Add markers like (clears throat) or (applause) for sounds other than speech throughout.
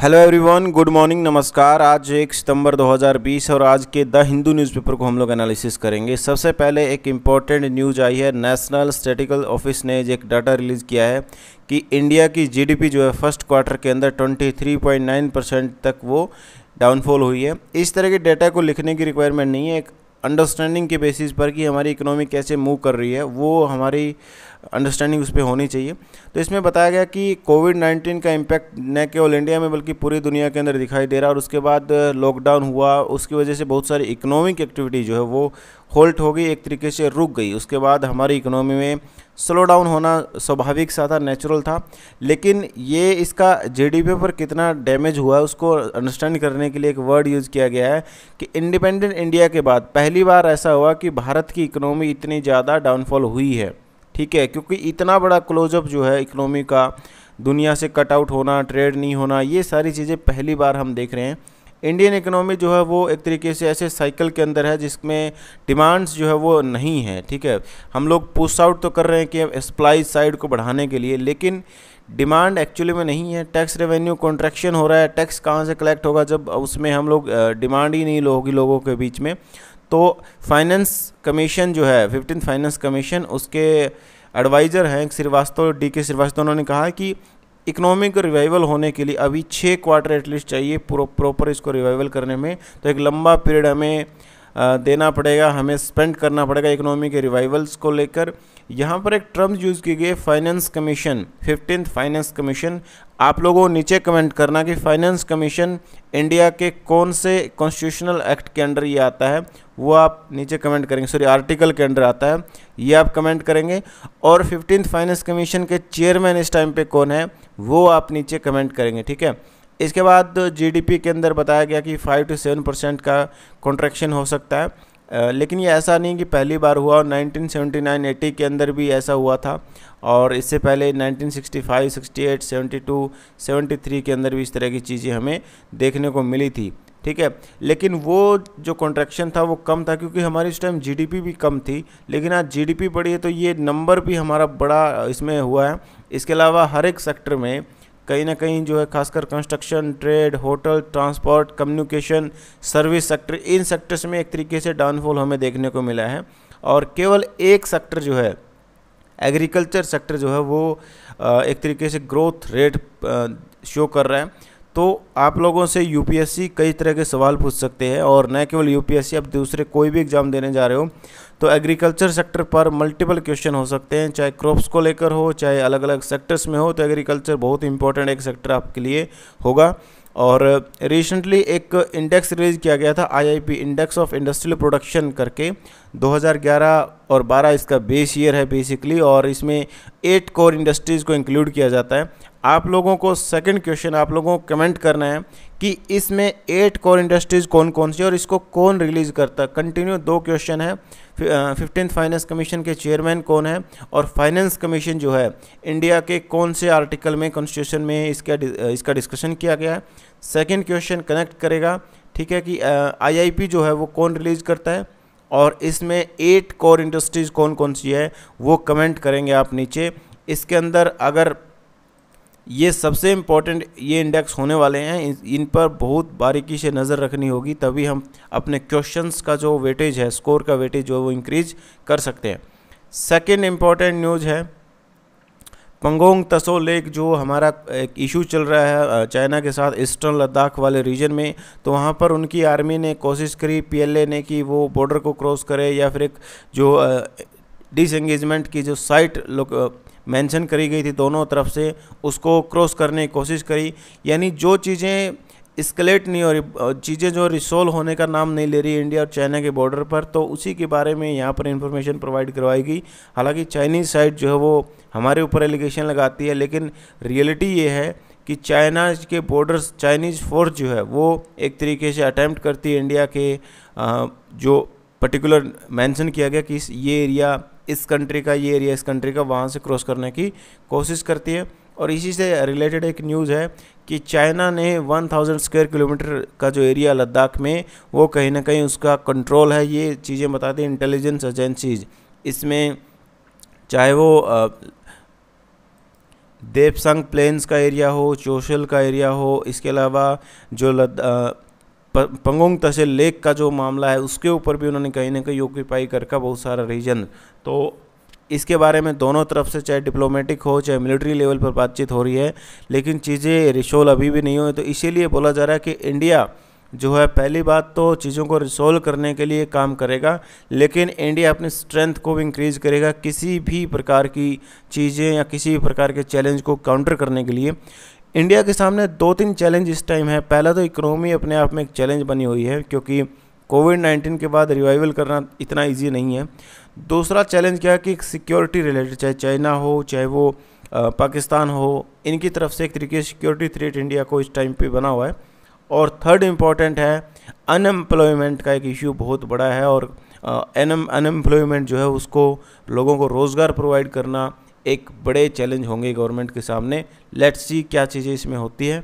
hello everyone good morning नमस्कार आज एक सितंबर 2020 और आज के द हिंदू न्यूज़पेपर को हम लोग एनालिसिस करेंगे सबसे पहले एक इम्पॉर्टेंट न्यूज़ आई है नेशनल स्टेटिकल ऑफिस ने एक डाटा रिलीज़ किया है कि इंडिया की जीडीपी जो है फर्स्ट क्वार्टर के अंदर 23.9 परसेंट तक वो डाउनफॉल हुई है इस तरह के डाटा को लिखने की रिक्वायरमेंट नहीं है एक अंडरस्टैंडिंग के बेसिस पर कि हमारी इकोनॉमी कैसे मूव कर रही है वो हमारी अंडरस्टैंडिंग उस पर होनी चाहिए तो इसमें बताया गया कि कोविड 19 का इम्पैक्ट न केवल इंडिया में बल्कि पूरी दुनिया के अंदर दिखाई दे रहा है और उसके बाद लॉकडाउन हुआ उसकी वजह से बहुत सारी इकोनॉमिक एक्टिविटी जो है वो होल्ट हो गई एक तरीके से रुक गई उसके बाद हमारी इकोनॉमी में स्लो डाउन होना स्वाभाविक सा था नेचुरल था लेकिन ये इसका जीडीपी पर कितना डैमेज हुआ है उसको अंडरस्टैंड करने के लिए एक वर्ड यूज़ किया गया है कि इंडिपेंडेंट इंडिया के बाद पहली बार ऐसा हुआ कि भारत की इकोनॉमी इतनी ज़्यादा डाउनफॉल हुई है ठीक है क्योंकि इतना बड़ा क्लोजअप जो है इकोनॉमी का दुनिया से कट आउट होना ट्रेड नहीं होना ये सारी चीज़ें पहली बार हम देख रहे हैं इंडियन इकोनॉमी जो है वो एक तरीके से ऐसे साइकिल के अंदर है जिसमें डिमांड्स जो है वो नहीं है ठीक है हम लोग पुश आउट तो कर रहे हैं कि सप्लाई साइड को बढ़ाने के लिए लेकिन डिमांड एक्चुअली में नहीं है टैक्स रेवेन्यू कॉन्ट्रैक्शन हो रहा है टैक्स कहाँ से कलेक्ट होगा जब उसमें हम लोग डिमांड ही नहीं होगी लोगों के बीच में तो फाइनेंस कमीशन जो है फिफ्टीन फाइनेंस कमीशन उसके एडवाइज़र हैं श्रीवास्तव डी के श्रीवास्तव उन्होंने कहा कि इकोनॉमिक रिवाइवल होने के लिए अभी छः क्वार्टर एटलीस्ट चाहिए प्रॉपर इसको रिवाइवल करने में तो एक लंबा पीरियड हमें देना पड़ेगा हमें स्पेंड करना पड़ेगा इकोनॉमी के रिवाइवल्स को लेकर यहाँ पर एक टर्म्स यूज़ किए गए finance commission fifteen finance commission आप लोगों नीचे कमेंट करना कि फाइनेंस कमीशन इंडिया के कौन से कॉन्स्टिट्यूशनल एक्ट के अंडर ये आता है वो आप नीचे कमेंट करेंगे सॉरी आर्टिकल के अंडर आता है ये आप कमेंट करेंगे और फिफ्टीन फाइनेंस कमीशन के चेयरमैन इस टाइम पर कौन है वो आप नीचे कमेंट करेंगे ठीक है इसके बाद जीडीपी के अंदर बताया गया कि फाइव टू सेवन परसेंट का कॉन्ट्रैक्शन हो सकता है लेकिन ये ऐसा नहीं कि पहली बार हुआ और 1979 80 के अंदर भी ऐसा हुआ था और इससे पहले 1965 68 72 73 के अंदर भी इस तरह की चीज़ें हमें देखने को मिली थी ठीक है लेकिन वो जो कॉन्ट्रैक्शन था वो कम था क्योंकि हमारी उस टाइम जी भी कम थी लेकिन आज जी बढ़ी है तो ये नंबर भी हमारा बड़ा इसमें हुआ है इसके अलावा हर एक सेक्टर में कहीं ना कहीं जो है खासकर construction trade hotel transport communication service sector इन सेक्टर्स में एक तरीके से डाउनफॉल हमें देखने को मिला है और केवल एक सेक्टर जो है एग्रीकल्चर सेक्टर जो है वो एक तरीके से ग्रोथ रेट शो कर रहा है तो आप लोगों से यूपीएससी कई तरह के सवाल पूछ सकते हैं और न केवल यूपीएससी आप दूसरे कोई भी एग्ज़ाम देने जा रहे हो तो एग्रीकल्चर सेक्टर पर मल्टीपल क्वेश्चन हो सकते हैं चाहे क्रॉप्स को लेकर हो चाहे अलग अलग सेक्टर्स में हो तो एग्रीकल्चर बहुत इंपॉर्टेंट एक सेक्टर आपके लिए होगा और रिसेंटली एक इंडेक्स रिलीज़ किया गया था IIP index of industrial production करके 2011 और 12 इसका बेस ईयर है बेसिकली और इसमें एट कोर इंडस्ट्रीज़ को इंक्लूड किया जाता है आप लोगों को सेकंड क्वेश्चन आप लोगों को कमेंट करना है कि इसमें एट कोर इंडस्ट्रीज़ कौन कौन सी और इसको कौन रिलीज़ करता है कंटिन्यू दो क्वेश्चन है फिफ्टीन फाइनेंस कमीशन के चेयरमैन कौन है और फाइनेंस कमीशन जो है इंडिया के कौन से आर्टिकल में कॉन्स्टिट्यूशन में इसका इसका डिस्कशन किया गया है सेकेंड क्वेश्चन कनेक्ट करेगा ठीक है कि आई जो है वो कौन रिलीज़ करता है और इसमें एट कोर इंडस्ट्रीज़ कौन कौन सी है वो कमेंट करेंगे आप नीचे इसके अंदर अगर ये सबसे इम्पोर्टेंट ये इंडेक्स होने वाले हैं इन, पर बहुत बारीकी से नज़र रखनी होगी तभी हम अपने क्वेश्चंस का जो वेटेज है स्कोर का वेटेज जो वो इंक्रीज कर सकते हैं सेकेंड इम्पॉर्टेंट न्यूज़ है पंगोंग तसो लेक जो हमारा एक इशू चल रहा है चाइना के साथ ईस्टर्न लद्दाख वाले रीजन में तो वहाँ पर उनकी आर्मी ने कोशिश करी पीएलए ने कि वो बॉर्डर को क्रॉस करे या फिर एक जो डिसंगेजमेंट की जो साइट मेंशन करी गई थी दोनों तरफ से उसको क्रॉस करने की कोशिश करी यानी जो चीज़ें स्कलेट नहीं हो रही चीज़ें जो रिसोल्व होने का नाम नहीं ले रही इंडिया और चाइना के बॉर्डर पर तो उसी के बारे में यहाँ पर इंफॉर्मेशन प्रोवाइड करवाई गई हालांकि चाइनीज़ साइड जो है वो हमारे ऊपर एलिगेशन लगाती है लेकिन रियलिटी ये है कि चाइना के बॉर्डर्स चाइनीज़ फोर्स जो है वो एक तरीके से अटैम्प्ट करती है इंडिया के जो पर्टिकुलर मेंशन किया गया कि ये एरिया इस कंट्री का ये एरिया इस कंट्री का वहाँ से क्रॉस करने की कोशिश करती है और इसी से रिलेटेड एक न्यूज़ है कि चाइना ने 1000 स्क्वायर किलोमीटर का जो एरिया लद्दाख में वो कहीं ना कहीं उसका कंट्रोल है ये चीज़ें बताती हैं इंटेलिजेंस एजेंसीज इसमें चाहे वो देवसंग प्लेन्स का एरिया हो चोशल का एरिया हो इसके अलावा जो लद्दाख पंगोंग तहसील लेक का जो मामला है उसके ऊपर भी उन्होंने कहीं ना कहीं ऑक्यूपाई कर का बहुत सारा रीजन तो इसके बारे में दोनों तरफ से चाहे डिप्लोमेटिक हो चाहे मिलिट्री लेवल पर बातचीत हो रही है लेकिन चीज़ें रिसोल्व अभी भी नहीं हुई तो इसीलिए बोला जा रहा है कि इंडिया जो है पहली बात तो चीज़ों को रिसोल्व करने के लिए काम करेगा लेकिन इंडिया अपनी स्ट्रेंथ को भी इंक्रीज करेगा किसी भी प्रकार की चीज़ें या किसी भी प्रकार के चैलेंज को काउंटर करने के लिए इंडिया के सामने दो तीन चैलेंज इस टाइम है पहला तो इकोनॉमी अपने आप में एक चैलेंज बनी हुई है क्योंकि कोविड नाइन्टीन के बाद रिवाइवल करना इतना ईजी नहीं है दूसरा चैलेंज क्या है कि सिक्योरिटी रिलेटेड चाहे चाइना हो चाहे वो पाकिस्तान हो इनकी तरफ से एक तरीके से सिक्योरिटी थ्रेट इंडिया को इस टाइम पे बना हुआ है और थर्ड इम्पॉर्टेंट है अनएम्प्लॉयमेंट का एक इशू बहुत बड़ा है और अनएम्प्लॉयमेंट जो है उसको लोगों को रोज़गार प्रोवाइड करना एक बड़े चैलेंज होंगे गवर्नमेंट के सामने लेट्स सी क्या चीज़ें इसमें होती है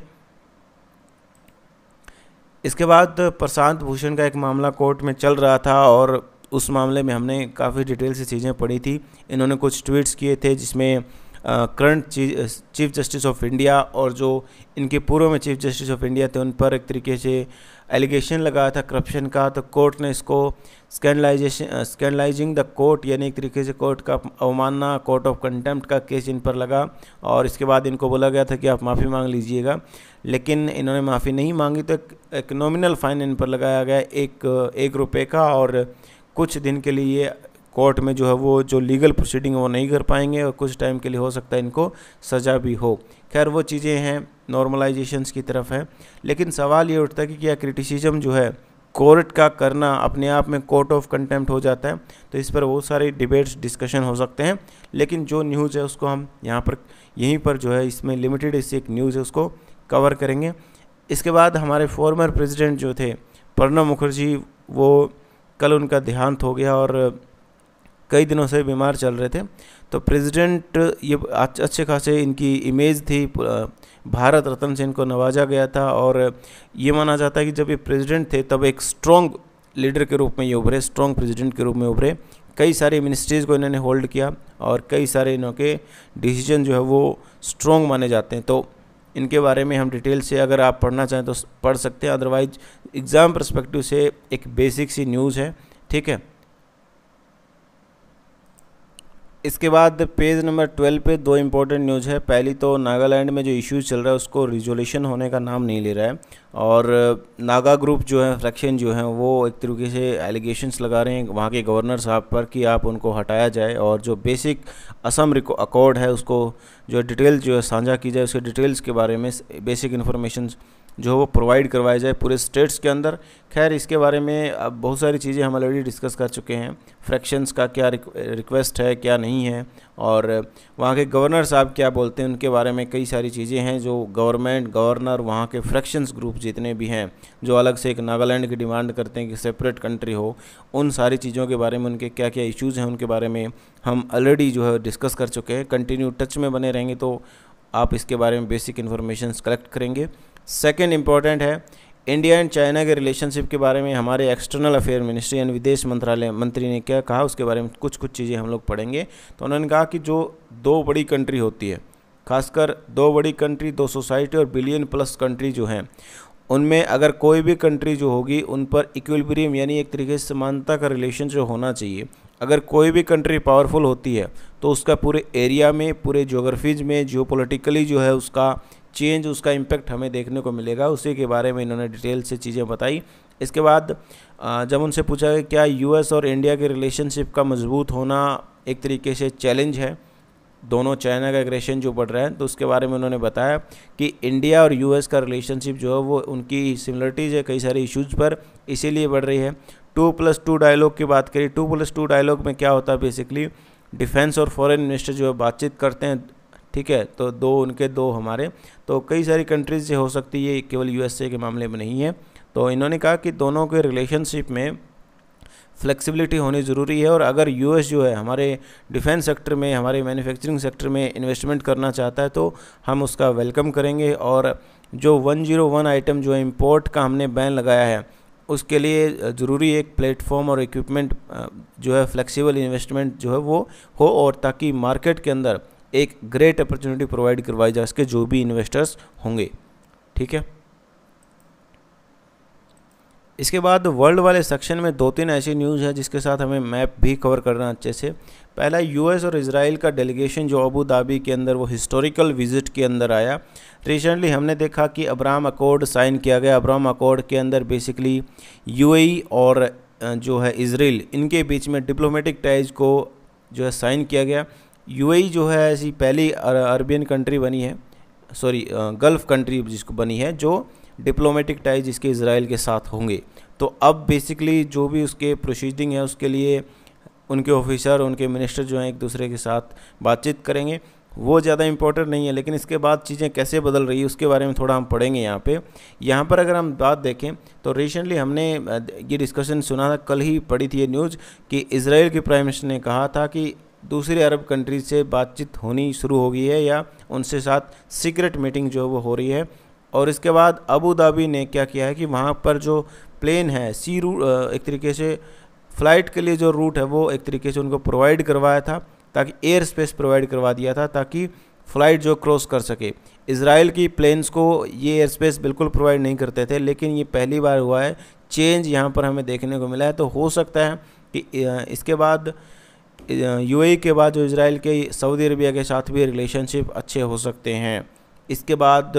इसके बाद प्रशांत भूषण का एक मामला कोर्ट में चल रहा था और उस मामले में हमने काफ़ी डिटेल से चीज़ें पढ़ी थी इन्होंने कुछ ट्वीट्स किए थे जिसमें current chief justice of India और जो इनके पूर्व में चीफ जस्टिस ऑफ इंडिया थे उन पर एक तरीके से एलिगेशन लगाया था करप्शन का तो कोर्ट ने इसको स्कैंडलाइजेशन स्कैंडलाइजिंग द कोर्ट यानी एक तरीके से कोर्ट का अवमानना कोर्ट ऑफ कंटेम्प्ट का केस इन पर लगा और इसके बाद इनको बोला गया था कि आप माफ़ी मांग लीजिएगा लेकिन इन्होंने माफ़ी नहीं मांगी तो एक, नॉमिनल फ़ाइन इन पर लगाया गया एक एक रुपये का और कुछ दिन के लिए कोर्ट में जो है वो जो लीगल प्रोसीडिंग वो नहीं कर पाएंगे और कुछ टाइम के लिए हो सकता है इनको सज़ा भी हो खैर वो चीज़ें हैं नॉर्मलाइजेशंस की तरफ हैं लेकिन सवाल ये उठता है कि क्या क्रिटिसिज्म जो है कोर्ट का करना अपने आप में कोर्ट ऑफ कंटेम्प्ट हो जाता है तो इस पर बहुत सारे डिबेट्स डिस्कशन हो सकते हैं लेकिन जो न्यूज़ है उसको हम यहाँ पर यहीं पर जो है इसमें लिमिटेड इससे एक न्यूज़ है उसको कवर करेंगे इसके बाद हमारे फॉर्मर प्रेसिडेंट जो थे प्रणब मुखर्जी वो कल उनका देहांत हो गया और कई दिनों से बीमार चल रहे थे तो प्रेसिडेंट ये अच्छे खासे इनकी इमेज थी भारत रत्न से इनको नवाजा गया था और ये माना जाता है कि जब ये प्रेसिडेंट थे तब एक स्ट्रॉन्ग लीडर के रूप में ये उभरे स्ट्रॉन्ग प्रेसिडेंट के रूप में उभरे कई सारे मिनिस्ट्रीज़ को इन्होंने होल्ड किया और कई सारे इन्हों के डिसीजन जो है वो स्ट्रॉन्ग माने जाते हैं तो इनके बारे में हम डिटेल से अगर आप पढ़ना चाहें तो पढ़ सकते हैं अदरवाइज एग्ज़ाम परस्पेक्टिव से एक बेसिक सी न्यूज़ है ठीक है इसके बाद पेज नंबर ट्वेल्व पे दो इम्पोर्टेंट न्यूज़ है पहली तो नागालैंड में जो इश्यूज चल रहा है उसको रिजोल्यूशन होने का नाम नहीं ले रहा है और नागा ग्रुप जो है फ्रैक्शन जो है वो एक तरीके से एलिगेशंस लगा रहे हैं वहाँ के गवर्नर साहब पर कि आप उनको हटाया जाए और जो बेसिक असम अकॉर्ड है उसको जो डिटेल जो है साझा की जाए उसके डिटेल्स के बारे में बेसिक इन्फॉर्मेशन जो वो प्रोवाइड करवाया जाए पूरे स्टेट्स के अंदर खैर इसके बारे में अब बहुत सारी चीज़ें हम ऑलरेडी डिस्कस कर चुके हैं फ्रैक्शंस का क्या रिक्वेस्ट है क्या नहीं है और वहाँ के गवर्नर साहब क्या बोलते हैं उनके बारे में कई सारी चीज़ें हैं जो गवर्नमेंट गवर्नर वहाँ के फ्रैक्शंस ग्रुप जितने भी हैं जो अलग से एक नागालैंड की डिमांड करते हैं कि सेपरेट कंट्री हो उन सारी चीज़ों के बारे में उनके क्या क्या इशूज़ हैं उनके बारे में हम ऑलरेडी जो है डिस्कस कर चुके हैं कंटिन्यू टच में बने रहेंगे तो आप इसके बारे में बेसिक इन्फॉर्मेशन कलेक्ट करेंगे सेकेंड इम्पॉर्टेंट है इंडिया एंड चाइना के रिलेशनशिप के बारे में हमारे एक्सटर्नल अफेयर मिनिस्ट्री एंड विदेश मंत्रालय मंत्री ने क्या कहा उसके बारे में कुछ कुछ चीज़ें हम लोग पढ़ेंगे तो उन्होंने कहा कि जो दो बड़ी कंट्री होती है खासकर दो बड़ी कंट्री दो सोसाइटी और बिलियन प्लस कंट्री जो हैं उनमें अगर कोई भी कंट्री जो होगी उन पर इक्विलिब्रियम यानी एक तरीके से समानता का रिलेशन जो होना चाहिए अगर कोई भी कंट्री पावरफुल होती है तो उसका पूरे एरिया में पूरे जोग्राफीज में जियो पोलिटिकली जो है उसका चेंज उसका इम्पैक्ट हमें देखने को मिलेगा उसी के बारे में इन्होंने डिटेल से चीज़ें बताई इसके बाद जब उनसे पूछा गया क्या यूएस और इंडिया के रिलेशनशिप का मजबूत होना एक तरीके से चैलेंज है दोनों चाइना का एग्रेशन जो बढ़ रहा है तो उसके बारे में उन्होंने बताया कि इंडिया और यूएस का रिलेशनशिप जो है वो उनकी सिमिलरिटीज़ है कई सारे इश्यूज़ पर इसीलिए बढ़ रही है टू प्लस टू डायलॉग की बात करें टू प्लस टू डायलॉग में क्या होता है बेसिकली डिफेंस और फॉरेन मिनिस्टर जो है बातचीत करते हैं ठीक है तो दो उनके दो हमारे तो कई सारी कंट्रीज से हो सकती है केवल यूएसए के मामले में नहीं है तो इन्होंने कहा कि दोनों के रिलेशनशिप में फ्लेक्सिबिलिटी होनी ज़रूरी है और अगर यूएस जो है हमारे डिफेंस सेक्टर में हमारे मैन्युफैक्चरिंग सेक्टर में इन्वेस्टमेंट करना चाहता है तो हम उसका वेलकम करेंगे और जो 101 आइटम जो है इम्पोर्ट का हमने बैन लगाया है उसके लिए ज़रूरी एक प्लेटफॉर्म और इक्विपमेंट जो है फ्लेक्सिबल इन्वेस्टमेंट जो है वो हो और ताकि मार्केट के अंदर एक ग्रेट अपॉर्चुनिटी प्रोवाइड करवाई जा सके जो भी इन्वेस्टर्स होंगे ठीक है इसके बाद वर्ल्ड वाले सेक्शन में दो तीन ऐसी न्यूज़ है जिसके साथ हमें मैप भी कवर करना अच्छे से पहला यूएस और इसराइल का डेलीगेशन जो अबू धाबी के अंदर वो हिस्टोरिकल विजिट के अंदर आया रिसेंटली हमने देखा कि अब्राम अकॉर्ड साइन किया गया अब्राम अकॉर्ड के अंदर बेसिकली यू और जो है इसराइल इनके बीच में डिप्लोमेटिक टाइज को जो है साइन किया गया यू जो है ऐसी पहली अरबियन कंट्री बनी है सॉरी गल्फ़ कंट्री जिसको बनी है जो डिप्लोमेटिक टाइज इसके इसराइल के साथ होंगे तो अब बेसिकली जो भी उसके प्रोसीडिंग है उसके लिए उनके ऑफिसर उनके मिनिस्टर जो हैं एक दूसरे के साथ बातचीत करेंगे वो ज़्यादा इम्पोर्टेंट नहीं है लेकिन इसके बाद चीज़ें कैसे बदल रही है उसके बारे में थोड़ा हम पढ़ेंगे यहाँ पे यहाँ पर अगर हम बात देखें तो रिसेंटली हमने ये डिस्कशन सुना था कल ही पढ़ी थी ये न्यूज़ कि इसराइल के प्राइम मिनिस्टर ने कहा था कि दूसरे अरब कंट्रीज से बातचीत होनी शुरू हो गई है या उनसे साथ सीक्रेट मीटिंग जो है वो हो रही है और इसके बाद अबू धाबी ने क्या किया है कि वहाँ पर जो प्लेन है सी रूट एक तरीके से फ़्लाइट के लिए जो रूट है वो एक तरीके से उनको प्रोवाइड करवाया था ताकि एयर स्पेस प्रोवाइड करवा दिया था ताकि फ़्लाइट जो क्रॉस कर सके इसराइल की प्लेन्स को ये एयर स्पेस बिल्कुल प्रोवाइड नहीं करते थे लेकिन ये पहली बार हुआ है चेंज यहाँ पर हमें देखने को मिला है तो हो सकता है कि इसके बाद यूएई के बाद जो इसराइल के सऊदी अरबिया के साथ भी रिलेशनशिप अच्छे हो सकते हैं इसके बाद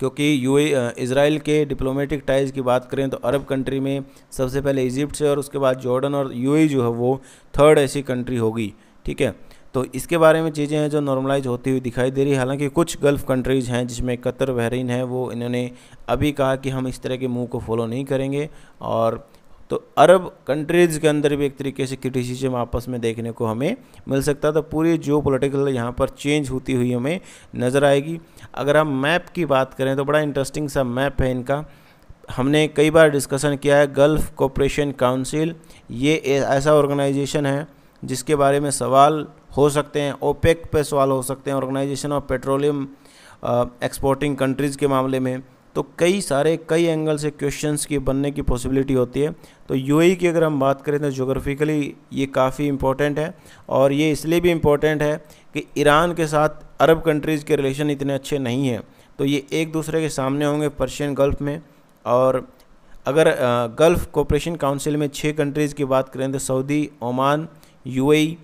क्योंकि यू इसराइल के डिप्लोमेटिक टाइज़ की बात करें तो अरब कंट्री में सबसे पहले इजिप्ट से और उसके बाद जॉर्डन और यू जो है वो थर्ड ऐसी कंट्री होगी ठीक है तो इसके बारे में चीज़ें हैं जो नॉर्मलाइज होती हुई दिखाई दे रही है हालांकि कुछ गल्फ़ कंट्रीज़ हैं जिसमें कतर बहरीन है वो इन्होंने अभी कहा कि हम इस तरह के मूव को फॉलो नहीं करेंगे और तो अरब कंट्रीज़ के अंदर भी एक तरीके से क्रिटिसिजम आपस में देखने को हमें मिल सकता था तो पूरी जियो पोलिटिकल यहाँ पर चेंज होती हुई हमें नज़र आएगी अगर हम मैप की बात करें तो बड़ा इंटरेस्टिंग सा मैप है इनका हमने कई बार डिस्कशन किया है गल्फ़ कॉपरेशन काउंसिल ये ऐसा ऑर्गेनाइजेशन है जिसके बारे में सवाल हो सकते हैं ओपेक पे सवाल हो सकते हैं organization of petroleum exporting countries के मामले में तो कई सारे कई एंगल से क्वेश्चंस की बनने की पॉसिबिलिटी होती है तो यूएई e की अगर हम बात करें तो जोग्राफिकली ये काफ़ी इम्पोर्टेंट है और ये इसलिए भी इम्पोर्टेंट है कि ईरान के साथ अरब कंट्रीज़ के रिलेशन इतने अच्छे नहीं हैं तो ये एक दूसरे के सामने होंगे पर्शियन गल्फ़ में और अगर गल्फ़ कोऑपरेशन काउंसिल में छः कंट्रीज़ की बात करें तो Saudi Oman UAE e,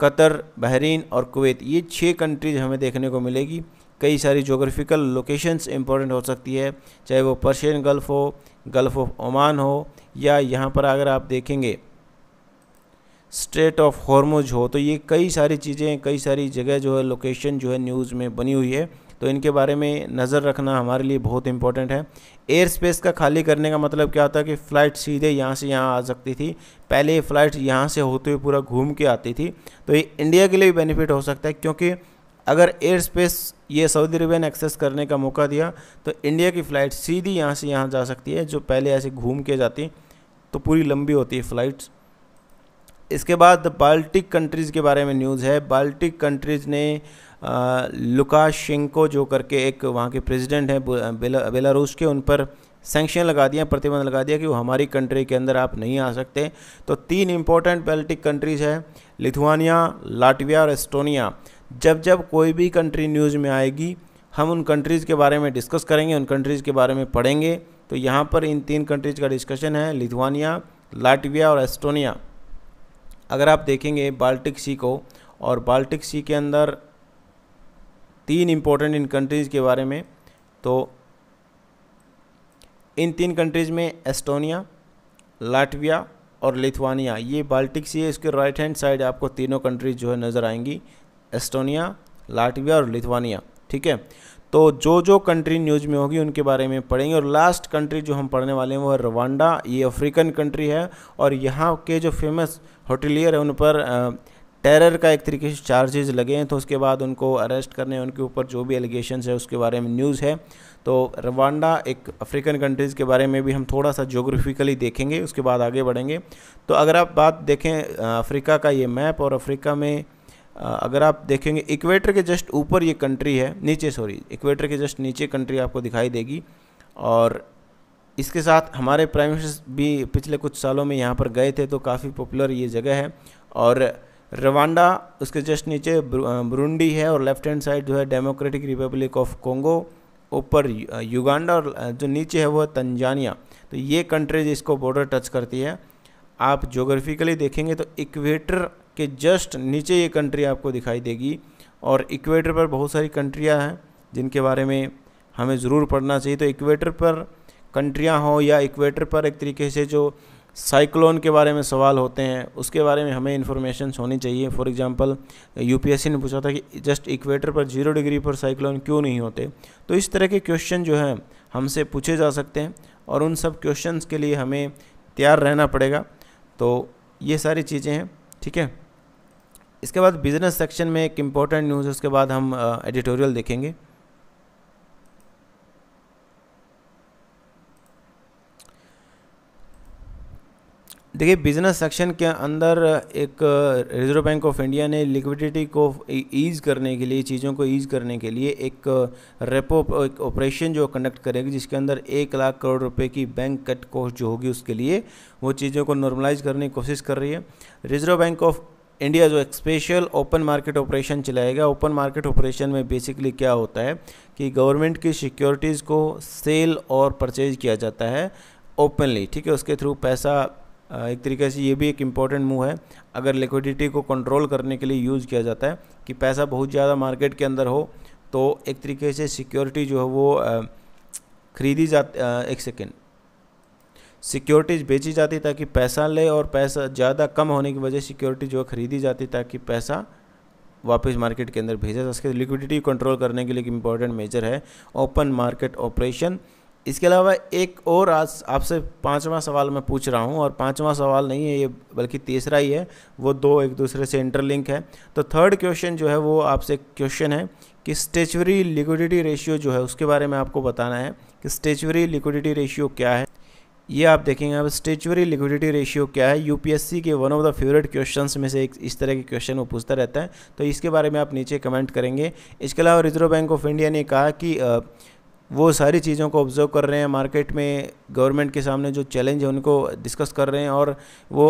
Qatar Bahrain और कुवैत ये छः कंट्रीज़ हमें देखने को मिलेगी कई सारी जोग्राफिकल लोकेशंस इंपॉर्टेंट हो सकती है चाहे वो पर्शियन गल्फ़ हो गल्फ़ ऑफ ओमान हो या यहाँ पर अगर आप देखेंगे स्ट्रेट ऑफ हॉर्मोज हो तो ये कई सारी चीज़ें कई सारी जगह जो है लोकेशन जो है न्यूज़ में बनी हुई है तो इनके बारे में नज़र रखना हमारे लिए बहुत इंपॉर्टेंट है एयर स्पेस का खाली करने का मतलब क्या होता है कि फ़्लाइट सीधे यहाँ से यहाँ आ सकती थी पहले फ़्लाइट यहाँ से होते हुए पूरा घूम के आती थी तो ये इंडिया के लिए भी बेनिफिट हो सकता है क्योंकि अगर एयर स्पेस ये सऊदी अरबिया ने एक्सेस करने का मौका दिया तो इंडिया की फ़्लाइट सीधी यहाँ से यहाँ जा सकती है जो पहले ऐसे घूम के जाती तो पूरी लंबी होती है फ़्लाइट्स इसके बाद बाल्टिक कंट्रीज़ के बारे में न्यूज़ है बाल्टिक कंट्रीज़ ने लुकाशेंको जो करके एक वहाँ के प्रेसिडेंट हैं बेलारूस के उन पर सेंक्शन लगा दिया प्रतिबंध लगा दिया कि वो हमारी कंट्री के अंदर आप नहीं आ सकते तो तीन इम्पोर्टेंट बाल्टिक कंट्रीज़ हैं लिथुआनिया लाटविया और एस्टोनिया जब जब कोई भी कंट्री न्यूज़ में आएगी हम उन कंट्रीज़ के बारे में डिस्कस करेंगे उन कंट्रीज़ के बारे में पढ़ेंगे तो यहाँ पर इन तीन कंट्रीज़ का डिस्कशन है लिथुआनिया लाटविया और एस्टोनिया अगर आप देखेंगे बाल्टिक सी को और बाल्टिक सी के अंदर तीन इम्पोर्टेंट इन कंट्रीज़ के बारे में तो इन तीन कंट्रीज़ में एस्टोनिया लाटविया और लिथुआनिया ये बाल्टिक सी है इसके राइट हैंड साइड आपको तीनों कंट्रीज़ जो है नज़र आएंगी एस्टोनिया लाटविया और लिथवानिया ठीक है तो जो जो कंट्री न्यूज़ में होगी उनके बारे में पढ़ेंगे और लास्ट कंट्री जो हम पढ़ने वाले हैं वो है रवांडा ये अफ्रीकन कंट्री है और यहाँ के जो फेमस होटलियर है उन पर टेरर का एक तरीके से चार्जेज लगे हैं तो उसके बाद उनको अरेस्ट करने उनके ऊपर जो भी एलिगेशन है उसके बारे में न्यूज़ है तो रवांडा एक अफ्रीकन कंट्रीज़ के बारे में भी हम थोड़ा सा जोग्राफिकली देखेंगे उसके बाद आगे बढ़ेंगे तो अगर आप बात देखें अफ्रीका का ये मैप और अफ्रीका में अगर आप देखेंगे इक्वेटर के जस्ट ऊपर ये कंट्री है नीचे सॉरी इक्वेटर के जस्ट नीचे कंट्री आपको दिखाई देगी और इसके साथ हमारे प्राइम मिनिस्टर भी पिछले कुछ सालों में यहाँ पर गए थे तो काफ़ी पॉपुलर ये जगह है और रवांडा उसके जस्ट नीचे ब्रुंडी है और लेफ्ट हैंड साइड जो है डेमोक्रेटिक रिपब्लिक ऑफ कोंगो ऊपर युगांडा और जो नीचे है वो है तंजानिया तो ये कंट्रीज इसको बॉर्डर टच करती है आप जोग्राफिकली देखेंगे तो इक्वेटर के जस्ट नीचे ये कंट्री आपको दिखाई देगी और इक्वेटर पर बहुत सारी कंट्रियाँ हैं जिनके बारे में हमें ज़रूर पढ़ना चाहिए तो इक्वेटर पर कंट्रियाँ हों या इक्वेटर पर एक तरीके से जो साइक्लोन के बारे में सवाल होते हैं उसके बारे में हमें इन्फॉर्मेशन होनी चाहिए फॉर एग्जांपल यूपीएससी ने पूछा था कि जस्ट इक्वेटर पर जीरो डिग्री पर साइक्लोन क्यों नहीं होते तो इस तरह के क्वेश्चन जो हैं हमसे पूछे जा सकते हैं और उन सब क्वेश्चंस के लिए हमें तैयार रहना पड़ेगा तो ये सारी चीज़ें हैं ठीक है इसके बाद बिजनेस सेक्शन में एक इम्पोर्टेंट न्यूज़ उसके बाद हम एडिटोरियल देखेंगे देखिए बिजनेस सेक्शन के अंदर एक रिजर्व बैंक ऑफ इंडिया ने लिक्विडिटी को ईज़ करने के लिए चीज़ों को ईज़ करने के लिए एक रेपो एक ऑपरेशन जो कंडक्ट करेगी जिसके अंदर एक लाख करोड़ रुपए की बैंक कट कॉस्ट जो होगी उसके लिए वो चीज़ों को नॉर्मलाइज करने की कोशिश कर रही है रिजर्व बैंक ऑफ इंडिया जो एक स्पेशल ओपन मार्केट ऑपरेशन चलाएगा ओपन मार्केट ऑपरेशन में बेसिकली क्या होता है कि गवर्नमेंट की सिक्योरिटीज़ को सेल और परचेज किया जाता है ओपनली ठीक है उसके थ्रू पैसा एक तरीके से ये भी एक इम्पॉर्टेंट मूव है अगर लिक्विडिटी को कंट्रोल करने के लिए यूज़ किया जाता है कि पैसा बहुत ज़्यादा मार्केट के अंदर हो तो एक तरीके से सिक्योरिटी जो है वो खरीदी जाती एक सेकेंड सिक्योरिटीज़ बेची जाती ताकि पैसा ले और पैसा ज़्यादा कम होने की वजह सिक्योरिटी जो खरीदी जाती ताकि पैसा वापस मार्केट के अंदर भेजा जा सके लिक्विडिटी कंट्रोल करने के लिए एक इम्पॉर्टेंट मेजर है ओपन मार्केट ऑपरेशन इसके अलावा एक और आज आपसे पांचवा सवाल मैं पूछ रहा हूँ और पांचवा सवाल नहीं है ये बल्कि तीसरा ही है वो दो एक दूसरे से इंटरलिंक है तो थर्ड क्वेश्चन जो है वो आपसे क्वेश्चन है कि स्टेचुरी लिक्विडिटी रेशियो जो है उसके बारे में आपको बताना है कि स्टेचुरी लिक्विडिटी रेशियो क्या है ये आप देखेंगे अब स्टेचुरी लिक्विडिटी रेशियो क्या है यूपीएससी के one of the favourite questions में से एक इस तरह के क्वेश्चन वो पूछता रहता है तो इसके बारे में आप नीचे कमेंट करेंगे इसके अलावा रिजर्व बैंक ऑफ इंडिया ने कहा कि वो सारी चीज़ों को ऑब्जर्व कर रहे हैं मार्केट में गवर्नमेंट के सामने जो चैलेंज है उनको डिस्कस कर रहे हैं और वो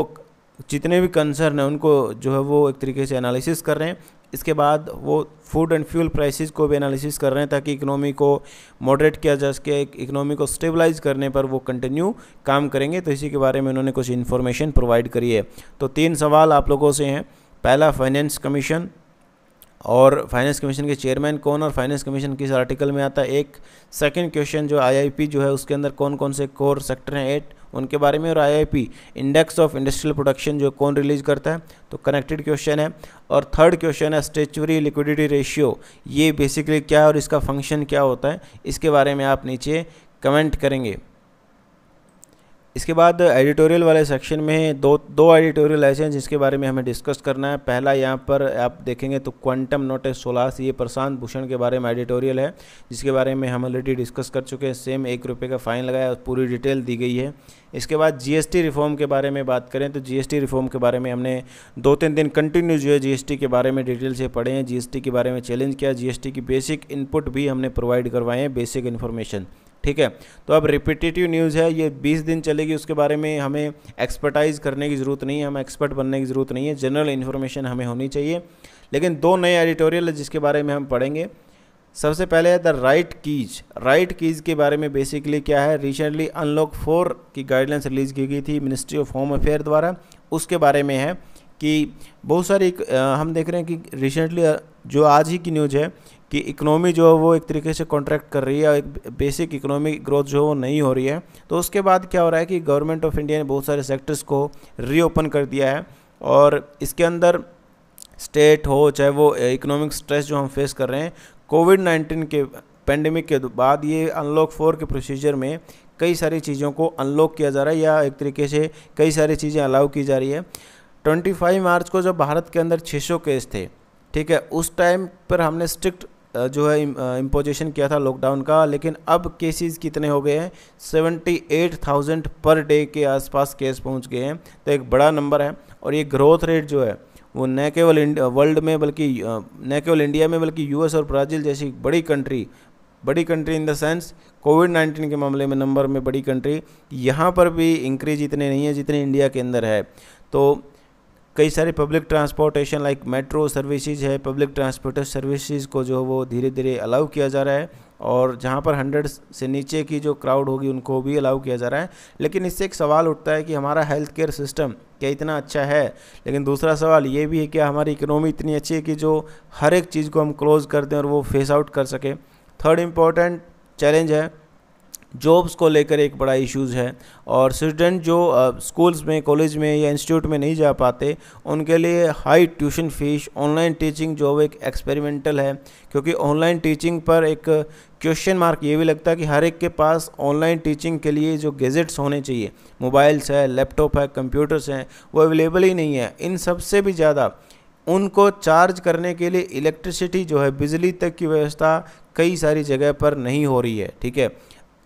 जितने भी कंसर्न हैं उनको जो है वो एक तरीके से एनालिसिस कर रहे हैं इसके बाद वो फूड एंड फ्यूल प्राइसेस को भी एनालिसिस कर रहे हैं ताकि इकनॉमी को मॉडरेट किया जा सके इकनॉमी को स्टेबलाइज करने पर वो कंटिन्यू काम करेंगे तो इसी के बारे में उन्होंने कुछ इन्फॉर्मेशन प्रोवाइड करी है तो तीन सवाल आप लोगों से हैं पहला फाइनेंस कमीशन और फाइनेंस कमीशन के चेयरमैन कौन और फाइनेंस कमीशन किस आर्टिकल में आता है एक सेकेंड क्वेश्चन जो आई जो है उसके अंदर कौन कौन से कोर सेक्टर हैं एट उनके बारे में और IIP index of industrial production जो कौन रिलीज करता है तो कनेक्टेड क्वेश्चन है और थर्ड क्वेश्चन है स्टेचुरी लिक्विडिटी रेशियो ये बेसिकली क्या है और इसका फंक्शन क्या होता है इसके बारे में आप नीचे कमेंट करेंगे इसके बाद एडिटोरियल वाले सेक्शन में दो दो एडिटोरियल ऐसे हैं जिसके बारे में हमें डिस्कस करना है पहला यहाँ पर आप देखेंगे तो क्वांटम नोट एस सोलास ये प्रशांत भूषण के बारे में एडिटोरियल है जिसके बारे में हम ऑलरेडी डिस्कस कर चुके हैं सेम एक रुपये का फ़ाइन लगाया और पूरी डिटेल दी गई है इसके बाद जीएसटी रिफॉर्म के बारे में बात करें तो जीएसटी रिफॉर्म के बारे में हमने दो तीन दिन कंटिन्यू जो है जीएसटी के बारे में डिटेल से पढ़े हैं जीएसटी के बारे में चैलेंज किया जीएसटी की बेसिक इनपुट भी हमने प्रोवाइड करवाए हैं बेसिक इन्फॉर्मेशन ठीक है तो अब रिपीटेटिव न्यूज़ है ये 20 दिन चलेगी उसके बारे में हमें एक्सपर्टाइज करने की ज़रूरत नहीं है हमें एक्सपर्ट बनने की ज़रूरत नहीं है जनरल इन्फॉर्मेशन हमें होनी चाहिए लेकिन दो नए एडिटोरियल है जिसके बारे में हम पढ़ेंगे सबसे पहले है the right keys right keys के बारे में बेसिकली क्या है रिसेंटली अनलॉक फोर की गाइडलाइंस रिलीज की गई थी मिनिस्ट्री ऑफ होम अफेयर द्वारा उसके बारे में है कि बहुत सारी हम देख रहे हैं कि रिसेंटली जो आज ही की न्यूज़ है कि इकनॉमी जो है वो एक तरीके से कॉन्ट्रैक्ट कर रही है और एक बेसिक इकोनॉमिक ग्रोथ जो है वो नहीं हो रही है तो उसके बाद क्या हो रहा है कि गवर्नमेंट ऑफ इंडिया ने बहुत सारे सेक्टर्स को रीओपन कर दिया है और इसके अंदर स्टेट हो चाहे वो इकोनॉमिक स्ट्रेस जो हम फेस कर रहे हैं कोविड नाइन्टीन के पेंडेमिक के बाद ये अनलॉक फोर के प्रोसीजर में कई सारी चीज़ों को अनलॉक किया जा रहा है या एक तरीके से कई सारी चीज़ें अलाउ की जा रही है 25 मार्च को जब भारत के अंदर 600 केस थे ठीक है उस टाइम पर हमने स्ट्रिक्ट जो है इम्पोजिशन किया था लॉकडाउन का लेकिन अब केसेस कितने हो गए हैं seventy eight thousand per day के आसपास केस पहुंच गए हैं तो एक बड़ा नंबर है और ये ग्रोथ रेट जो है वो न केवल वर्ल्ड में बल्कि न केवल इंडिया में बल्कि यूएस और ब्राज़ील जैसी बड़ी कंट्री बड़ी country in the sense COVID nineteen के मामले में नंबर में बड़ी कंट्री यहाँ पर भी इंक्रीज इतने नहीं है जितने इंडिया के अंदर है तो कई सारे public transportation like metro services है पब्लिक ट्रांसपोर्ट सर्विसेज को जो वो धीरे धीरे अलाउ किया जा रहा है और जहाँ पर हंड्रेड से नीचे की जो क्राउड होगी उनको भी अलाउ किया जा रहा है लेकिन इससे एक सवाल उठता है कि हमारा हेल्थ केयर सिस्टम क्या इतना अच्छा है लेकिन दूसरा सवाल ये भी है कि हमारी इकोनॉमी इतनी अच्छी है कि जो हर एक चीज़ को हम क्लोज़ कर दें और वो फेस आउट कर सकें थर्ड इम्पॉर्टेंट चैलेंज है जॉब्स को लेकर एक बड़ा इश्यूज है और स्टूडेंट जो स्कूल्स में कॉलेज में या इंस्टीट्यूट में नहीं जा पाते उनके लिए high tuition fees online teaching जो एक एक्सपेरिमेंटल है क्योंकि ऑनलाइन टीचिंग पर एक क्वेश्चन मार्क ये भी लगता है कि हर एक के पास ऑनलाइन टीचिंग के लिए जो गैजेट्स होने चाहिए मोबाइल्स है लैपटॉप है कंप्यूटर्स हैं वो अवेलेबल ही नहीं है इन सबसे भी ज़्यादा उनको चार्ज करने के लिए इलेक्ट्रिसिटी जो है बिजली तक की व्यवस्था कई सारी जगह पर नहीं हो रही है ठीक है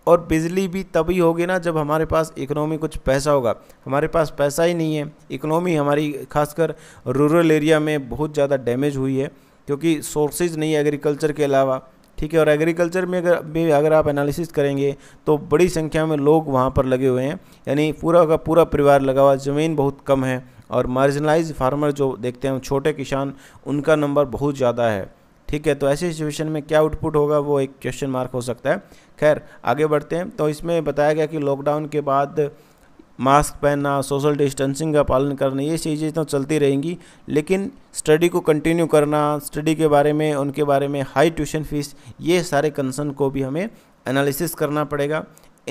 और बिजली भी तभी होगी ना जब हमारे पास इकनॉमी कुछ पैसा होगा हमारे पास पैसा ही नहीं है इकनॉमी हमारी खासकर रूरल एरिया में बहुत ज़्यादा डैमेज हुई है क्योंकि सोर्सेज नहीं है एग्रीकल्चर के अलावा ठीक है और एग्रीकल्चर में अगर भी अगर आप एनालिसिस करेंगे तो बड़ी संख्या में लोग वहाँ पर लगे हुए हैं यानी पूरा का पूरा परिवार लगा हुआ ज़मीन बहुत कम है और मार्जिनलाइज फार्मर जो देखते हैं छोटे किसान उनका नंबर बहुत ज़्यादा है ठीक है तो ऐसे सिचुएशन में क्या आउटपुट होगा वो एक क्वेश्चन मार्क हो सकता है खैर आगे बढ़ते हैं तो इसमें बताया गया कि लॉकडाउन के बाद मास्क पहनना सोशल डिस्टेंसिंग का पालन करना ये चीज़ें तो चलती रहेंगी लेकिन स्टडी को कंटिन्यू करना स्टडी के बारे में उनके बारे में हाई ट्यूशन फीस ये सारे कंसर्न को भी हमें एनालिसिस करना पड़ेगा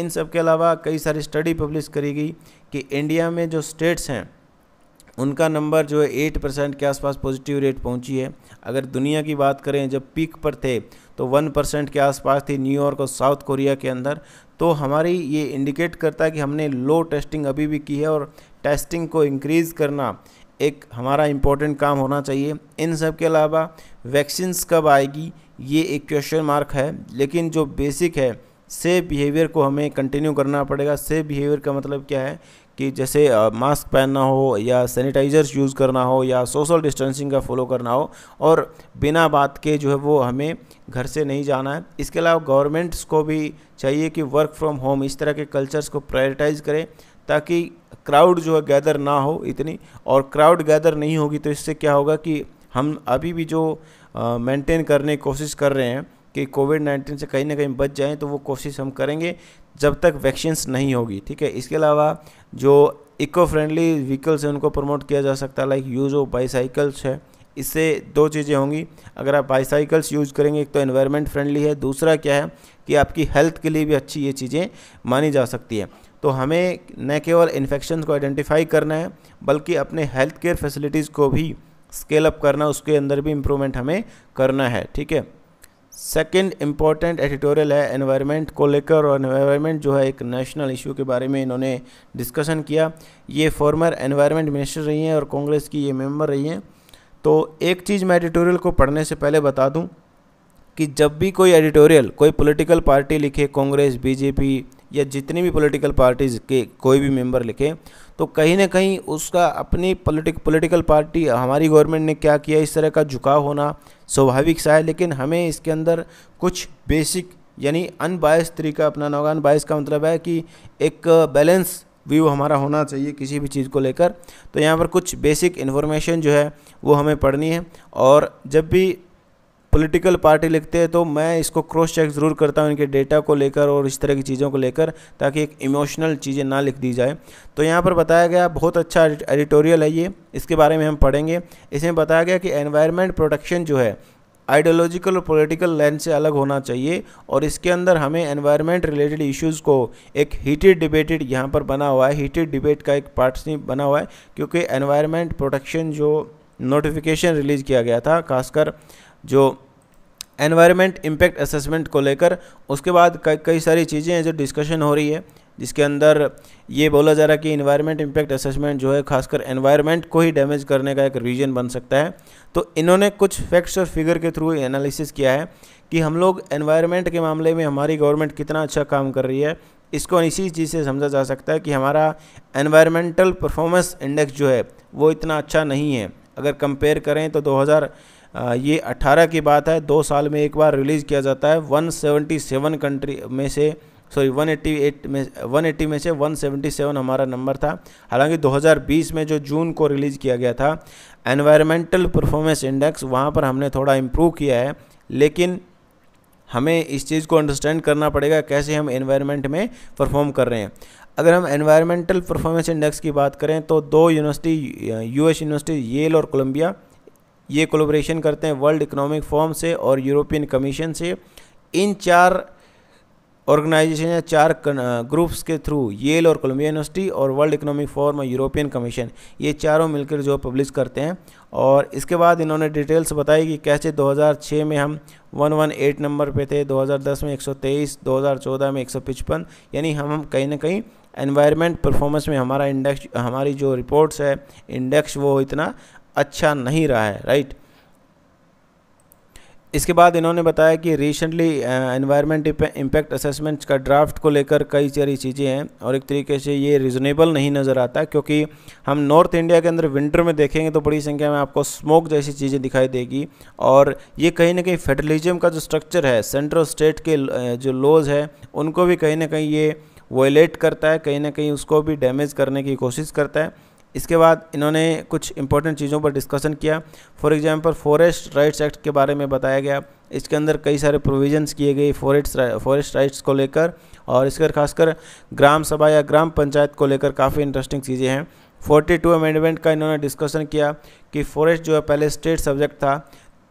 इन सब के अलावा कई सारी स्टडी पब्लिश करी गई कि इंडिया में जो स्टेट्स हैं उनका नंबर जो है एट परसेंट के आसपास पॉजिटिव रेट पहुंची है अगर दुनिया की बात करें जब पीक पर थे तो वन परसेंट के आसपास थी न्यूयॉर्क और साउथ कोरिया के अंदर तो हमारी ये इंडिकेट करता है कि हमने लो टेस्टिंग अभी भी की है और टेस्टिंग को इंक्रीज़ करना एक हमारा इम्पोर्टेंट काम होना चाहिए इन सब के अलावा वैक्सीन्स कब आएगी ये एक क्वेश्चन मार्क है लेकिन जो बेसिक है सेफ बिहेवियर को हमें कंटिन्यू करना पड़ेगा सेफ बिहेवियर का मतलब क्या है कि जैसे मास्क पहनना हो या सैनिटाइजर्स यूज़ करना हो या सोशल डिस्टेंसिंग का फॉलो करना हो और बिना बात के जो है वो हमें घर से नहीं जाना है इसके अलावा गवर्नमेंट्स को भी चाहिए कि वर्क फ्रॉम होम इस तरह के कल्चर्स को प्रायोरिटाइज़ करें ताकि क्राउड जो है गैदर ना हो इतनी और क्राउड गैदर नहीं होगी तो इससे क्या होगा कि हम अभी भी जो मेंटेन करने की कोशिश कर रहे हैं कि कोविड नाइन्टीन से कहीं ना कहीं बच जाएं तो वो कोशिश हम करेंगे जब तक वैक्सीन्स नहीं होगी ठीक है इसके अलावा जो इको फ्रेंडली व्हीकल्स हैं उनको प्रमोट किया जा सकता है लाइक यूज़ ऑफ बाईसाइकल्स है इससे दो चीज़ें होंगी अगर आप बाईसाइकल्स यूज़ करेंगे एक तो इन्वायरमेंट फ्रेंडली है दूसरा क्या है कि आपकी हेल्थ के लिए भी अच्छी ये चीज़ें मानी जा सकती है तो हमें न केवल इन्फेक्शन को आइडेंटिफाई करना है बल्कि अपने हेल्थ केयर फैसिलिटीज़ को भी स्केल अप करना उसके अंदर भी इम्प्रूवमेंट हमें करना है ठीक है सेकंड इम्पॉर्टेंट एडिटोरियल है एनवायरनमेंट को लेकर और एनवायरनमेंट जो है एक नेशनल इशू के बारे में इन्होंने डिस्कशन किया ये फॉर्मर एनवायरनमेंट मिनिस्टर रही हैं और कांग्रेस की ये मेंबर रही हैं तो एक चीज़ मैं एडिटोरियल को पढ़ने से पहले बता दूं कि जब भी कोई एडिटोरियल कोई पॉलिटिकल पार्टी लिखे कांग्रेस बीजेपी या जितनी भी पॉलिटिकल पार्टीज़ के कोई भी मेंबर लिखे तो कहीं ना कहीं उसका अपनी पॉलिटिक पॉलिटिकल पार्टी हमारी गवर्नमेंट ने क्या किया इस तरह का झुकाव होना स्वाभाविक सा है लेकिन हमें इसके अंदर कुछ बेसिक यानी अनबायस तरीका अपनाना होगा अनबायस का मतलब है कि एक बैलेंस व्यू हमारा होना चाहिए किसी भी चीज़ को लेकर तो यहाँ पर कुछ बेसिक इन्फॉर्मेशन जो है वो हमें पढ़नी है और जब भी पॉलिटिकल पार्टी लिखते हैं तो मैं इसको क्रॉस चेक ज़रूर करता हूँ इनके डेटा को लेकर और इस तरह की चीज़ों को लेकर ताकि एक इमोशनल चीज़ें ना लिख दी जाए तो यहाँ पर बताया गया बहुत अच्छा एडिटोरियल है ये इसके बारे में हम पढ़ेंगे इसमें बताया गया कि एनवायरनमेंट प्रोटेक्शन जो है आइडियोलॉजिकल और पॉलिटिकल लाइन से अलग होना चाहिए और इसके अंदर हमें एनवायरनमेंट रिलेटेड इश्यूज़ को एक हीटेड डिबेटेड यहाँ पर बना हुआ है हीटेड डिबेट का एक पार्ट बना हुआ है क्योंकि एनवायरनमेंट प्रोटेक्शन जो नोटिफिकेशन रिलीज़ किया गया था खासकर जो एनवायरनमेंट इम्पैक्ट असेसमेंट को लेकर उसके बाद कई सारी चीज़ें हैं जो डिस्कशन हो रही है जिसके अंदर ये बोला जा रहा है कि इन्वायरमेंट इम्पैक्ट असेसमेंट जो है खासकर एनवायरनमेंट को ही डैमेज करने का एक रीजन बन सकता है तो इन्होंने कुछ फैक्ट्स और फिगर के थ्रू एनालिसिस किया है कि हम लोग एनवायरनमेंट के मामले में हमारी गवर्नमेंट कितना अच्छा काम कर रही है इसको इसी चीज़ से समझा जा सकता है कि हमारा एनवायरमेंटल परफॉर्मेंस इंडेक्स जो है वो इतना अच्छा नहीं है अगर कंपेयर करें तो दो ये 18 की बात है दो साल में एक बार रिलीज़ किया जाता है 177 कंट्री में से सॉरी 188 में 180 में से 177 हमारा नंबर था हालांकि 2020 में जो जून को रिलीज़ किया गया था एनवायरमेंटल परफॉर्मेंस इंडेक्स वहाँ पर हमने थोड़ा इम्प्रूव किया है लेकिन हमें इस चीज़ को अंडरस्टैंड करना पड़ेगा कैसे हम एनवायरनमेंट में परफॉर्म कर रहे हैं अगर हम एनवायरमेंटल परफॉर्मेंस इंडेक्स की बात करें तो दो यूनिवर्सिटी यूएस यूनिवर्सिटी येल और कोलंबिया ये कोलोब्रेशन करते हैं वर्ल्ड इकोनॉमिक फोरम से और यूरोपियन कमीशन से इन चार ऑर्गेनाइजेशन या चार ग्रुप्स के थ्रू येल और कोलम्बिया यूनिवर्सिटी और वर्ल्ड इकोनॉमिक फोरम और यूरोपियन कमीशन ये चारों मिलकर जो पब्लिश करते हैं और इसके बाद इन्होंने डिटेल्स बताई कि कैसे 2006 में हम 118 नंबर पे थे 2010 में 123 2014 में एक यानी हम हम कहीं ना कहीं एनवायरमेंट परफॉर्मेंस में हमारा इंडेक्स हमारी जो रिपोर्ट्स है इंडेक्स वो इतना अच्छा नहीं रहा है राइट इसके बाद इन्होंने बताया कि रिसेंटली एनवायरनमेंट इम्पैक्ट असेसमेंट का ड्राफ्ट को लेकर कई सारी चीज़ें हैं और एक तरीके से ये रिजनेबल नहीं नज़र आता क्योंकि हम नॉर्थ इंडिया के अंदर विंटर में देखेंगे तो बड़ी संख्या में आपको स्मोक जैसी चीज़ें दिखाई देगी और ये कहीं ना कहीं फेडरलिज्म का जो स्ट्रक्चर है सेंट्रल स्टेट के uh, जो लॉज है उनको भी कहीं ना कहीं ये वोलेट करता है कहीं ना कहीं उसको भी डैमेज करने की कोशिश करता है इसके बाद इन्होंने कुछ इंपॉर्टेंट चीज़ों पर डिस्कशन किया for example forest rights act के बारे में बताया गया इसके अंदर कई सारे प्रोविजंस किए गए फॉरेस्ट फॉरेस्ट राइट्स को लेकर और इसके खासकर ग्राम सभा या ग्राम पंचायत को लेकर काफ़ी इंटरेस्टिंग चीज़ें हैं फोर्टी टू अमेंडमेंट का इन्होंने डिस्कशन किया कि फॉरेस्ट जो है पहले स्टेट सब्जेक्ट था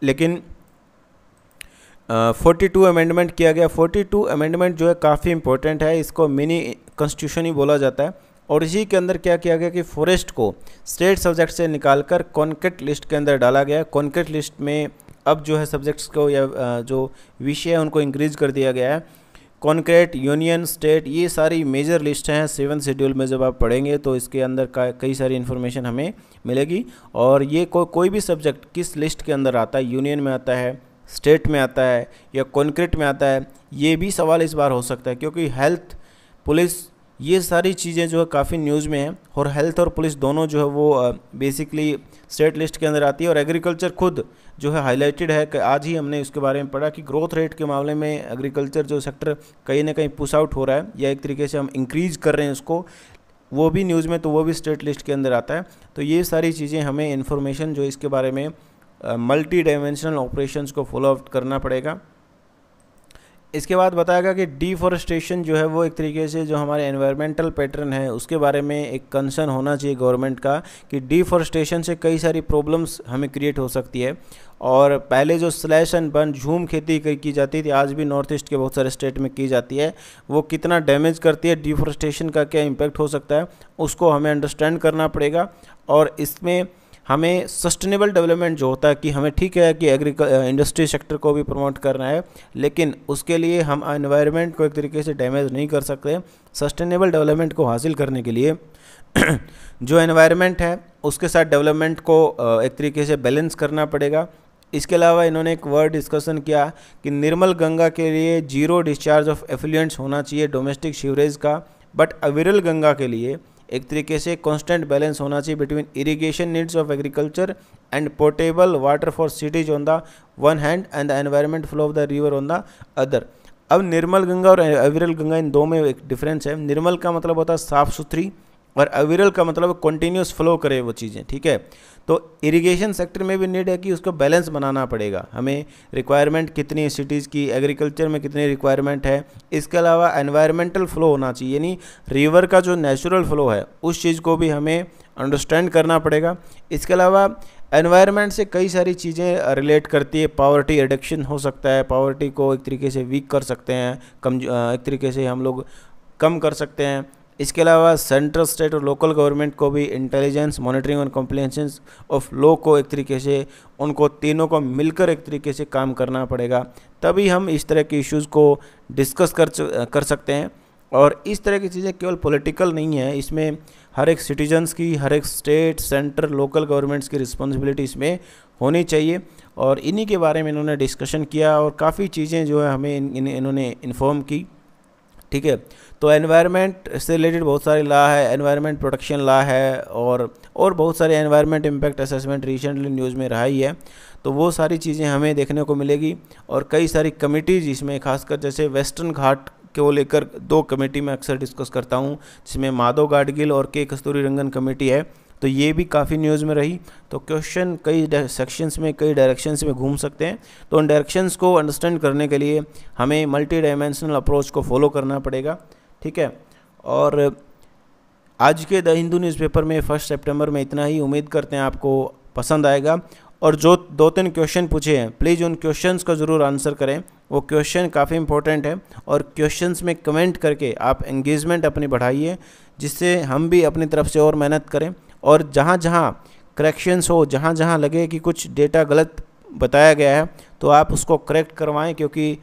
लेकिन फोर्टी टू अमेंडमेंट किया गया फोर्टी टू अमेंडमेंट जो है काफ़ी इंपॉर्टेंट है इसको मिनी कॉन्स्टिट्यूशन ही बोला जाता है और इसी के अंदर क्या किया गया कि फॉरेस्ट को स्टेट सब्जेक्ट से निकालकर कॉन्क्रेट लिस्ट के अंदर डाला गया कॉन्क्रेट लिस्ट में अब जो है सब्जेक्ट्स को या जो विषय है उनको इंक्रीज कर दिया गया है कॉन्क्रेट यूनियन स्टेट ये सारी मेजर लिस्ट हैं सेवन शेड्यूल में जब आप पढ़ेंगे तो इसके अंदर कई सारी इन्फॉर्मेशन हमें मिलेगी और ये को, कोई भी सब्जेक्ट किस लिस्ट के अंदर आता है यूनियन में आता है स्टेट में आता है या कॉन्क्रीट में आता है ये भी सवाल इस बार हो सकता है क्योंकि हेल्थ पुलिस ये सारी चीज़ें जो है काफ़ी न्यूज़ में हैं और हेल्थ और पुलिस दोनों जो है वो बेसिकली स्टेट लिस्ट के अंदर आती है और एग्रीकल्चर खुद जो है हाईलाइटेड है कि आज ही हमने उसके बारे में पढ़ा कि ग्रोथ रेट के मामले में एग्रीकल्चर जो सेक्टर कहीं ना कहीं पुश आउट हो रहा है या एक तरीके से हम इंक्रीज कर रहे हैं उसको वो भी न्यूज़ में तो वो भी स्टेट लिस्ट के अंदर आता है तो ये सारी चीज़ें हमें इन्फॉर्मेशन जो इसके बारे में मल्टी डायमेंशनल ऑपरेशंस को फॉलोअप करना पड़ेगा इसके बाद बताया गया कि डिफॉरेस्टेशन जो है वो एक तरीके से जो हमारे एनवायरमेंटल पैटर्न है उसके बारे में एक कंसर्न होना चाहिए गवर्नमेंट का कि डिफॉरेस्टेशन से कई सारी प्रॉब्लम्स हमें क्रिएट हो सकती है और पहले जो स्लैश एंड बर्न झूम खेती की जाती थी आज भी नॉर्थ ईस्ट के बहुत सारे स्टेट में की जाती है वो कितना डैमेज करती है डिफॉरेस्टेशन का क्या इम्पैक्ट हो सकता है उसको हमें अंडरस्टैंड करना पड़ेगा और इसमें हमें सस्टेनेबल डेवलपमेंट जो होता है कि हमें ठीक है कि एग्रीक इंडस्ट्री सेक्टर को भी प्रमोट करना है लेकिन उसके लिए हम इन्वायरमेंट को एक तरीके से डैमेज नहीं कर सकते सस्टेनेबल डेवलपमेंट को हासिल करने के लिए (clears throat) जो इन्वायरमेंट है उसके साथ डेवलपमेंट को एक तरीके से बैलेंस करना पड़ेगा इसके अलावा इन्होंने एक वर्ड डिस्कशन किया कि निर्मल गंगा के लिए जीरो डिस्चार्ज ऑफ एफिलियंट्स होना चाहिए डोमेस्टिक शिवरेज का बट अविरल गंगा के लिए एक तरीके से कॉन्स्टेंट बैलेंस होना चाहिए between irrigation needs of agriculture and portable water for cities on the one hand and the environment flow of the river on the other अब निर्मल गंगा और अविरल गंगा इन दो में एक डिफरेंस है निर्मल का मतलब होता है साफ़ सुथरी और अविरल का मतलब कंटिन्यूस फ्लो करे वो चीज़ें ठीक है तो इरिगेशन सेक्टर में भी नीड है कि उसको बैलेंस बनाना पड़ेगा हमें रिक्वायरमेंट कितनी सिटीज़ की एग्रीकल्चर में कितनी रिक्वायरमेंट है इसके अलावा एनवायरमेंटल फ़्लो होना चाहिए यानी रिवर का जो नेचुरल फ़्लो है उस चीज़ को भी हमें अंडरस्टैंड करना पड़ेगा इसके अलावा एनवायरमेंट से कई सारी चीज़ें रिलेट करती है पावर्टी एडिक्शन हो सकता है पावर्टी को एक तरीके से वीक कर सकते हैं कम एक तरीके से हम लोग कम कर सकते हैं इसके अलावा सेंट्रल स्टेट और लोकल गवर्नमेंट को भी इंटेलिजेंस मॉनिटरिंग और कॉम्प्लेसेंस ऑफ लॉ को एक तरीके से उनको तीनों को मिलकर एक तरीके से काम करना पड़ेगा तभी हम इस तरह के इश्यूज़ को डिस्कस कर कर सकते हैं और इस तरह की चीज़ें केवल पॉलिटिकल नहीं है इसमें हर एक सिटीजन्स की हर एक स्टेट सेंटर लोकल गवर्नमेंट्स की रिस्पॉन्सिबिलिटी इसमें होनी चाहिए और इन्हीं के बारे में इन्होंने डिस्कशन किया और काफ़ी चीज़ें जो है हमें इन्होंने इन्फॉर्म की ठीक है तो एनवायरनमेंट से रिलेटेड बहुत सारे लॉ है एनवायरनमेंट प्रोटेक्शन लॉ है और और बहुत सारे environment impact assessment recently news में रहा ही है तो वो सारी चीज़ें हमें देखने को मिलेगी और कई सारी कमेटीज़ इसमें खासकर जैसे वेस्टर्न घाट को लेकर दो कमेटी में अक्सर डिस्कस करता हूँ जिसमें माधव गाडगिल और के कस्तूरी रंगन कमेटी है तो ये भी काफ़ी न्यूज़ में रही तो क्वेश्चन कई सेक्शंस में कई डायरेक्शंस में घूम सकते हैं तो उन डायरेक्शंस को अंडरस्टैंड करने के लिए हमें मल्टी डायमेंशनल अप्रोच को फॉलो करना पड़ेगा ठीक है और आज के द हिंदू न्यूज़पेपर में फर्स्ट सेप्टेम्बर में इतना ही उम्मीद करते हैं आपको पसंद आएगा और जो दो तीन क्वेश्चन पूछे हैं प्लीज़ उन क्वेश्चंस का ज़रूर आंसर करें वो क्वेश्चन काफ़ी इंपॉर्टेंट है और क्वेश्चंस में कमेंट करके आप एंगेजमेंट अपनी बढ़ाइए जिससे हम भी अपनी तरफ से और मेहनत करें और जहाँ जहाँ करेक्शंस हो जहाँ जहाँ लगे कि कुछ डेटा गलत बताया गया है तो आप उसको करेक्ट करवाएं क्योंकि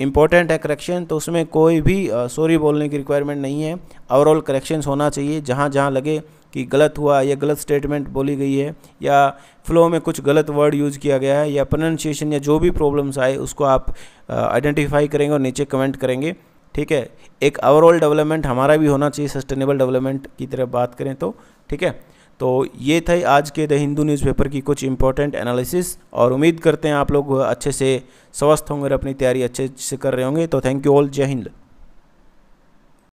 इम्पॉर्टेंट है करेक्शन तो उसमें कोई भी सॉरी बोलने की रिक्वायरमेंट नहीं है ओवरऑल करेक्शंस होना चाहिए जहाँ जहाँ लगे कि गलत हुआ या गलत स्टेटमेंट बोली गई है या फ्लो में कुछ गलत वर्ड यूज़ किया गया है या प्रोनाउंसिएशन या जो भी प्रॉब्लम्स आए उसको आप आइडेंटिफाई करेंगे और नीचे कमेंट करेंगे ठीक है एक ओवरऑल डेवलपमेंट हमारा भी होना चाहिए सस्टेनेबल डेवलपमेंट की तरफ बात करें तो ठीक है तो ये था आज के द हिंदू न्यूज़पेपर की कुछ इंपॉर्टेंट एनालिसिस और उम्मीद करते हैं आप लोग अच्छे से स्वस्थ होंगे और अपनी तैयारी अच्छे से कर रहे होंगे तो थैंक यू ऑल जय हिंद